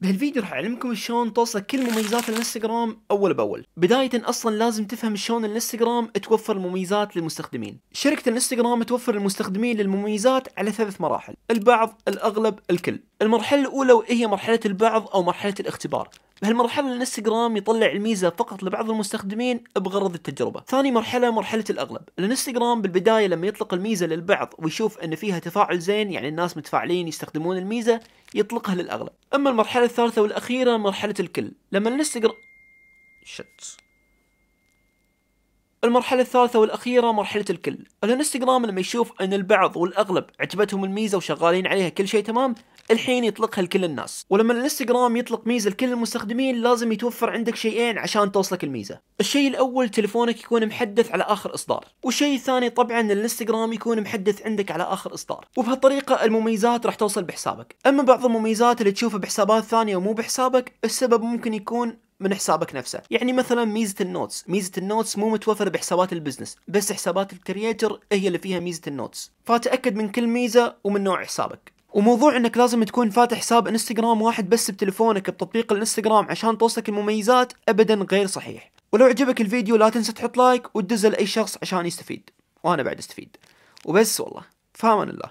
بهالفيديو راح اعلمكم شلون توصل كل مميزات الانستغرام اول باول بدايه اصلا لازم تفهم شلون الانستغرام توفر المميزات للمستخدمين شركه الانستغرام توفر المستخدمين للمميزات على ثلاث مراحل البعض الاغلب الكل المرحله الاولى وهي مرحله البعض او مرحله الاختبار بهالمرحلة الانستغرام يطلع الميزة فقط لبعض المستخدمين بغرض التجربة. ثاني مرحلة مرحلة الأغلب، الانستغرام بالبداية لما يطلق الميزة للبعض ويشوف أن فيها تفاعل زين يعني الناس متفاعلين يستخدمون الميزة يطلقها للأغلب. أما المرحلة الثالثة والأخيرة مرحلة الكل، لما الانستغرام شت المرحلة الثالثة والأخيرة مرحلة الكل الانستغرام لما يشوف أن البعض والأغلب عجبتهم الميزة وشغالين عليها كل شيء تمام الحين يطلقها لكل الناس ولما الانستغرام يطلق ميزه لكل المستخدمين لازم يتوفر عندك شيئين عشان توصلك الميزه الشيء الاول تلفونك يكون محدث على اخر اصدار والشيء الثاني طبعا الانستغرام يكون محدث عندك على اخر اصدار وبهالطريقه المميزات راح توصل بحسابك اما بعض المميزات اللي تشوفها بحسابات ثانيه ومو بحسابك السبب ممكن يكون من حسابك نفسه يعني مثلا ميزه النوتس ميزه النوتس مو متوفره بحسابات البزنس بس حسابات الكرييتر هي اللي فيها ميزه النوتس فتاكد من كل ميزه ومن نوع حسابك وموضوع انك لازم تكون فاتح حساب انستغرام واحد بس بتلفونك بتطبيق الانستغرام عشان توصلك المميزات ابدا غير صحيح ولو عجبك الفيديو لا تنسى تحط لايك وتدزل اي شخص عشان يستفيد وانا بعد استفيد وبس والله فامان الله